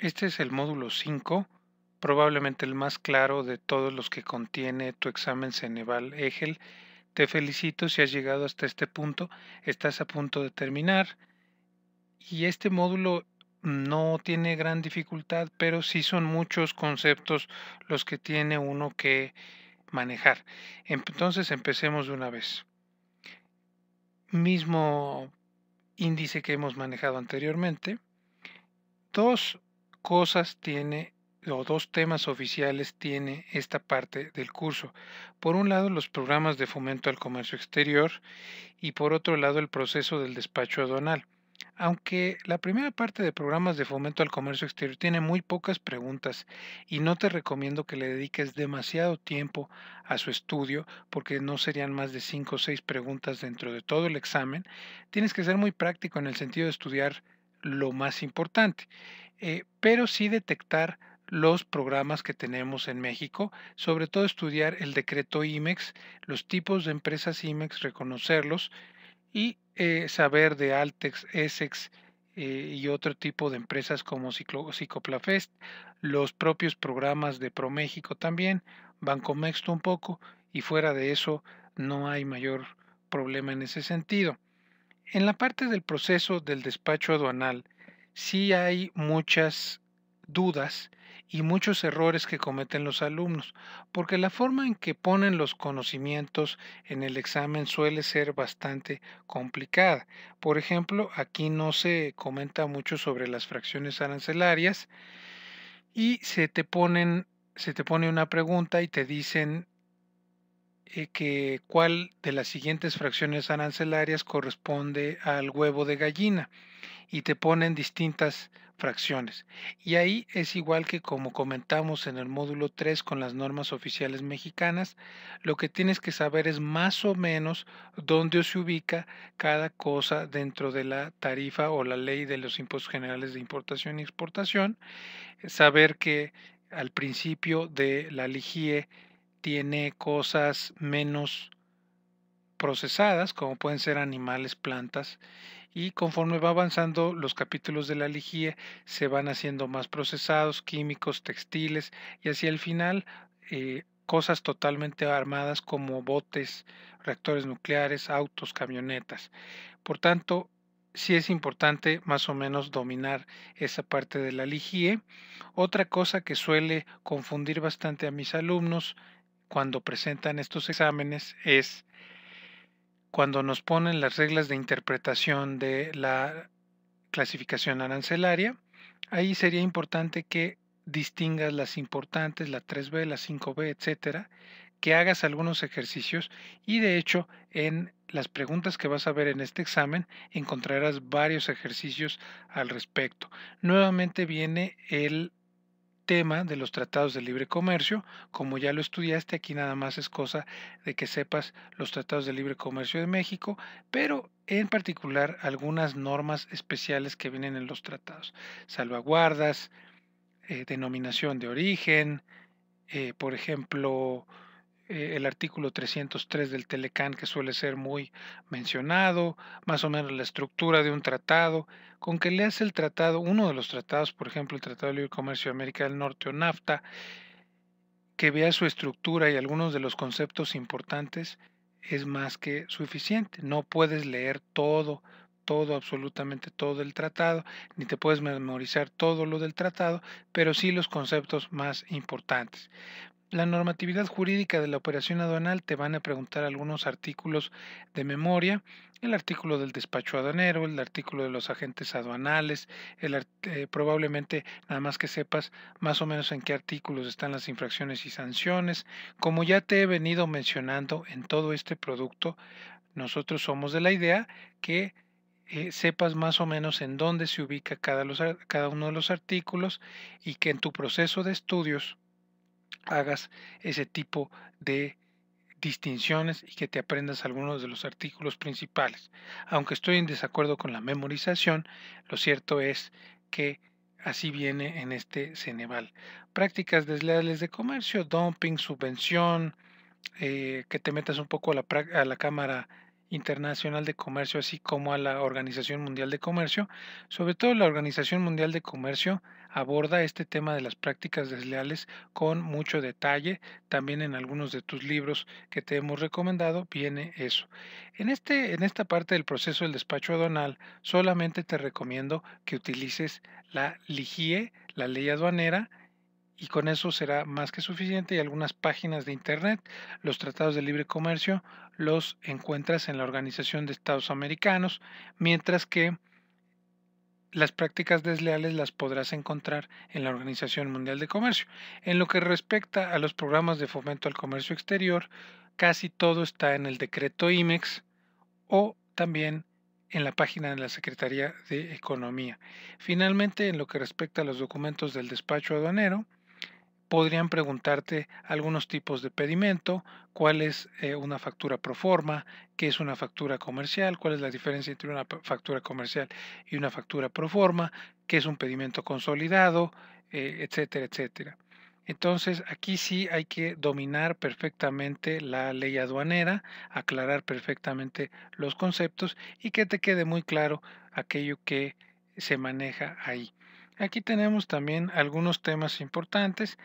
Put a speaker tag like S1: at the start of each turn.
S1: Este es el módulo 5, probablemente el más claro de todos los que contiene tu examen Ceneval EGEL. Te felicito si has llegado hasta este punto, estás a punto de terminar. Y este módulo no tiene gran dificultad, pero sí son muchos conceptos los que tiene uno que manejar. Entonces empecemos de una vez. Mismo índice que hemos manejado anteriormente. Dos cosas tiene o dos temas oficiales tiene esta parte del curso. Por un lado, los programas de fomento al comercio exterior y por otro lado, el proceso del despacho aduanal. Aunque la primera parte de programas de fomento al comercio exterior tiene muy pocas preguntas y no te recomiendo que le dediques demasiado tiempo a su estudio porque no serían más de 5 o 6 preguntas dentro de todo el examen, tienes que ser muy práctico en el sentido de estudiar lo más importante, eh, pero sí detectar los programas que tenemos en México, sobre todo estudiar el decreto IMEX, los tipos de empresas IMEX, reconocerlos y eh, saber de Altex, Essex eh, y otro tipo de empresas como Ciclo, los propios programas de ProMéxico también, Banco un poco y fuera de eso no hay mayor problema en ese sentido. En la parte del proceso del despacho aduanal, sí hay muchas dudas y muchos errores que cometen los alumnos, porque la forma en que ponen los conocimientos en el examen suele ser bastante complicada. Por ejemplo, aquí no se comenta mucho sobre las fracciones arancelarias y se te se te pone una pregunta y te dicen eh, que cuál de las siguientes fracciones arancelarias corresponde al huevo de gallina y te ponen distintas fracciones. Y ahí es igual que como comentamos en el módulo 3 con las normas oficiales mexicanas, lo que tienes que saber es más o menos dónde se ubica cada cosa dentro de la tarifa o la ley de los impuestos generales de importación y exportación, saber que al principio de la LIGIE tiene cosas menos procesadas, como pueden ser animales, plantas, y conforme va avanzando los capítulos de la ligie, se van haciendo más procesados, químicos, textiles, y hacia el final eh, cosas totalmente armadas como botes, reactores nucleares, autos, camionetas. Por tanto, sí es importante más o menos dominar esa parte de la ligie. Otra cosa que suele confundir bastante a mis alumnos cuando presentan estos exámenes es cuando nos ponen las reglas de interpretación de la clasificación arancelaria. Ahí sería importante que distingas las importantes, la 3B, la 5B, etcétera, que hagas algunos ejercicios y de hecho en las preguntas que vas a ver en este examen encontrarás varios ejercicios al respecto. Nuevamente viene el tema de los tratados de libre comercio. Como ya lo estudiaste, aquí nada más es cosa de que sepas los tratados de libre comercio de México, pero en particular algunas normas especiales que vienen en los tratados. Salvaguardas, eh, denominación de origen, eh, por ejemplo, eh, el artículo 303 del Telecán que suele ser muy mencionado, más o menos la estructura de un tratado, con que leas el tratado, uno de los tratados, por ejemplo el Tratado de Libre Comercio de América del Norte o NAFTA, que veas su estructura y algunos de los conceptos importantes es más que suficiente. No puedes leer todo, todo, absolutamente todo el tratado, ni te puedes memorizar todo lo del tratado, pero sí los conceptos más importantes la normatividad jurídica de la operación aduanal te van a preguntar algunos artículos de memoria, el artículo del despacho aduanero, el artículo de los agentes aduanales, el, eh, probablemente nada más que sepas más o menos en qué artículos están las infracciones y sanciones. Como ya te he venido mencionando en todo este producto, nosotros somos de la idea que eh, sepas más o menos en dónde se ubica cada uno de los artículos y que en tu proceso de estudios hagas ese tipo de distinciones y que te aprendas algunos de los artículos principales. Aunque estoy en desacuerdo con la memorización, lo cierto es que así viene en este Ceneval. Prácticas desleales de comercio, dumping, subvención, eh, que te metas un poco a la, a la cámara Internacional de Comercio, así como a la Organización Mundial de Comercio. Sobre todo la Organización Mundial de Comercio aborda este tema de las prácticas desleales con mucho detalle. También en algunos de tus libros que te hemos recomendado viene eso. En, este, en esta parte del proceso del despacho aduanal, solamente te recomiendo que utilices la LIGIE, la ley aduanera, y con eso será más que suficiente y algunas páginas de Internet, los tratados de libre comercio, los encuentras en la Organización de Estados Americanos, mientras que las prácticas desleales las podrás encontrar en la Organización Mundial de Comercio. En lo que respecta a los programas de fomento al comercio exterior, casi todo está en el decreto IMEX o también en la página de la Secretaría de Economía. Finalmente, en lo que respecta a los documentos del despacho aduanero, podrían preguntarte algunos tipos de pedimento, cuál es eh, una factura pro forma, qué es una factura comercial, cuál es la diferencia entre una factura comercial y una factura pro forma, qué es un pedimento consolidado, eh, etcétera, etcétera. Entonces, aquí sí hay que dominar perfectamente la ley aduanera, aclarar perfectamente los conceptos y que te quede muy claro aquello que se maneja ahí. Aquí tenemos también algunos temas importantes.